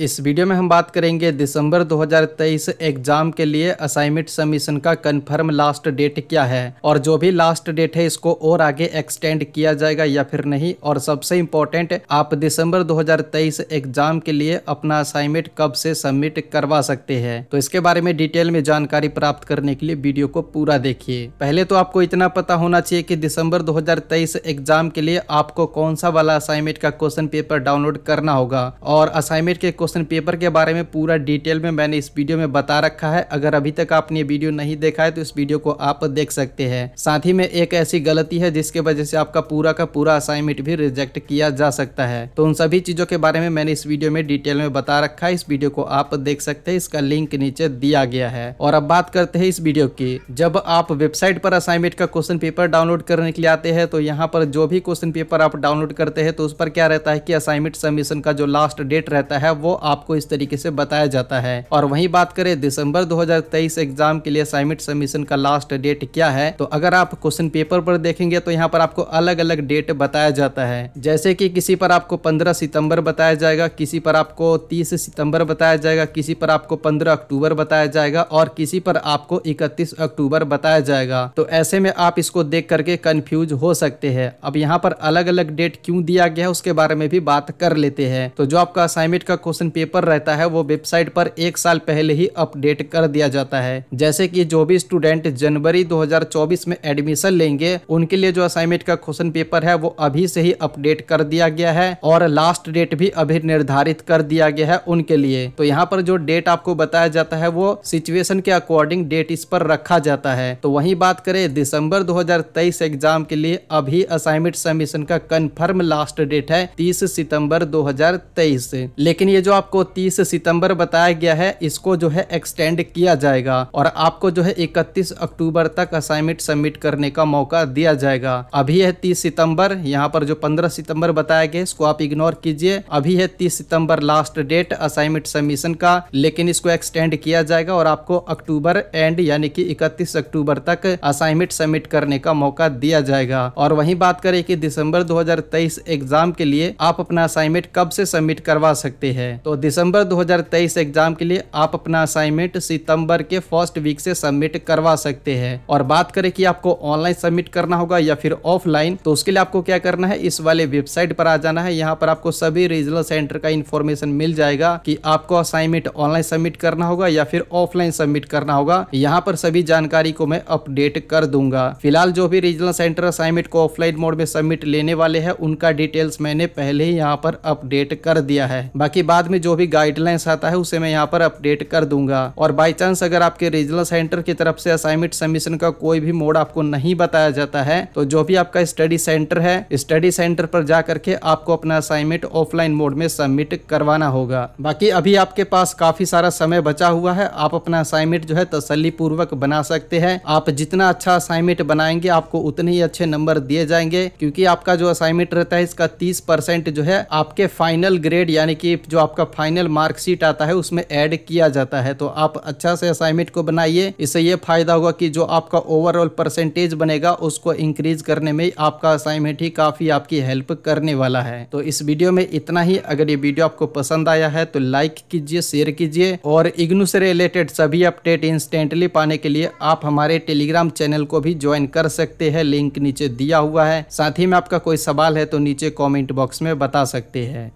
इस वीडियो में हम बात करेंगे दिसंबर 2023 एग्जाम के लिए असाइनमेंट सबमिशन का कंफर्म लास्ट डेट क्या है और जो भी लास्ट डेट है इसको और आगे एक्सटेंड किया जाएगा या फिर नहीं और सबसे इम्पोर्टेंट आप दिसंबर 2023 एग्जाम के लिए अपना असाइनमेंट कब से सबमिट करवा सकते हैं तो इसके बारे में डिटेल में जानकारी प्राप्त करने के लिए वीडियो को पूरा देखिए पहले तो आपको इतना पता होना चाहिए की दिसंबर दो एग्जाम के लिए आपको कौन सा वाला असाइनमेंट का क्वेश्चन पेपर डाउनलोड करना होगा और असाइनमेंट के क्वेश्चन पेपर के बारे में पूरा डिटेल में मैंने इस वीडियो में बता रखा है अगर अभी तक आपने ये वीडियो नहीं देखा है तो इस वीडियो को आप देख सकते हैं साथ ही में एक ऐसी गलती है जिसके वजह से आपका पूरा का पूरा असाइनमेंट भी रिजेक्ट किया जा सकता है तो उन सभी चीजों के बारे में मैंने इस वीडियो में डिटेल में बता रखा है इस वीडियो को आप देख सकते हैं इसका लिंक नीचे दिया गया है और अब बात करते हैं इस वीडियो की जब आप वेबसाइट पर असाइनमेंट का क्वेश्चन पेपर डाउनलोड करने के लिए आते हैं तो यहाँ पर जो भी क्वेश्चन पेपर आप डाउनलोड करते हैं तो उस पर क्या रहता है कि असाइनमेंट सबमिशन का जो लास्ट डेट रहता है वो आपको इस तरीके से बताया जाता है और वही बात करें दिसंबर 2023 एग्जाम के लिए साइमिट सबमिशन का लास्ट डेट क्या है तो अगर आप क्वेश्चन पेपर पर देखेंगे तो यहाँ पर आपको अलग अलग डेट बताया जाता है जैसे कि किसी पर आपको पंद्रह सितंबर बताया जाएगा किसी पर आपको तीस सितम्बर बताया जाएगा किसी पर आपको पंद्रह अक्टूबर बताया जाएगा और किसी पर आपको इकतीस अक्टूबर बताया जाएगा तो ऐसे में आप इसको देख करके कंफ्यूज हो सकते हैं अब यहाँ पर अलग अलग डेट क्यों दिया गया है उसके बारे में भी बात कर लेते हैं तो जो आपका असाइनमेंट का क्वेश्चन क्वेश्चन पेपर रहता है वो वेबसाइट पर एक साल पहले ही अपडेट कर दिया जाता है जैसे कि जो भी स्टूडेंट जनवरी 2024 में एडमिशन लेंगे उनके लिए जो असाइनमेंट का क्वेश्चन पेपर है वो अभी से ही अपडेट कर दिया गया है और लास्ट डेट भी अभी निर्धारित कर दिया गया है उनके लिए तो यहाँ पर जो डेट आपको बताया जाता है वो सिचुएशन के अकॉर्डिंग डेट इस पर रखा जाता है तो वही बात करें दिसंबर 2023 एग्जाम के लिए अभी असाइनमेंट सबमिशन का कन्फर्म लास्ट डेट है 30 सितंबर 2023 लेकिन ये जो आपको 30 सितंबर बताया गया है इसको जो है एक्सटेंड किया जाएगा और आपको जो है 31 अक्टूबर तक असाइनमेंट सबमिट करने का मौका दिया जाएगा अभी है 30 सितंबर यहाँ पर जो 15 सितंबर बताया गया इसको आप इग्नोर कीजिए अभी है तीस सितम्बर लास्ट डेट असाइनमेंट सबमिशन का लेकिन इसको एक्सटेंड किया जाएगा और आपको अक्टूबर एंड यानी कि इकतीस अक्टूबर तक असाइनमेंट सबमिट करने का मौका दिया जाएगा और वहीं बात करें कि दिसंबर 2023 एग्जाम के लिए आप अपना असाइनमेंट कब से सबमिट करवा सकते हैं तो दिसंबर 2023 एग्जाम के लिए आप अपना असाइनमेंट सितंबर के फर्स्ट वीक से सबमिट करवा सकते हैं और बात करें कि आपको ऑनलाइन सबमिट करना होगा या फिर ऑफलाइन तो उसके लिए आपको क्या करना है इस वाले वेबसाइट पर आ जाना है यहाँ पर आपको सभी रीजनल सेंटर का इन्फॉर्मेशन मिल जाएगा की आपको असाइनमेंट ऑनलाइन सबमिट करना होगा या फिर ऑफलाइन सबमिट करना होगा यहाँ पर सभी जानकारी को मैं अपडेट कर दूंगा फिलहाल जो भी रीजनल सेंटर असाइनमेंट को ऑफलाइन मोड में सबमिट लेने वाले हैं उनका डिटेल्स मैंने पहले ही यहाँ पर अपडेट कर दिया है बाकी बाद में जो भी गाइडलाइंस आता है उसे मैं यहाँ पर अपडेट कर दूंगा और बाई चांस अगर आपके रीजनल सेंटर की तरफ से असाइनमेंट सबमिशन का कोई भी मोड आपको नहीं बताया जाता है तो जो भी आपका स्टडी सेंटर है स्टडी सेंटर पर जा करके आपको अपना असाइनमेंट ऑफलाइन मोड में सबमिट करवाना होगा बाकी अभी आपके पास काफी सारा समय बचा हुआ है आप अपना असाइनमेंट जो है तसली पूर्वक बना सकते हैं आप जितना अच्छा असाइनमेंट बनाएंगे आपको उतने ही अच्छे नंबर दिए जाएंगे क्योंकि आपका जो असाइनमेंट रहता है इसका तीस परसेंट जो है आपके फाइनल ग्रेड यानी कि जो आपका आपका फाइनल मार्कशीट आता है उसमें ऐड किया जाता है तो आप अच्छा से असाइनमेंट को बनाइए इससे ये फायदा होगा कि जो आपका ओवरऑल परसेंटेज बनेगा उसको इंक्रीज करने में आपका असाइनमेंट ही काफी आपकी हेल्प करने वाला है तो इस वीडियो में इतना ही अगर ये वीडियो आपको पसंद आया है तो लाइक कीजिए शेयर कीजिए और इग्नू से रिलेटेड सभी अपडेट इंस्टेंटली पाने के लिए आप हमारे टेलीग्राम चैनल को भी ज्वाइन कर सकते हैं लिंक नीचे दिया हुआ है साथ ही में आपका कोई सवाल है तो नीचे कॉमेंट बॉक्स में बता सकते हैं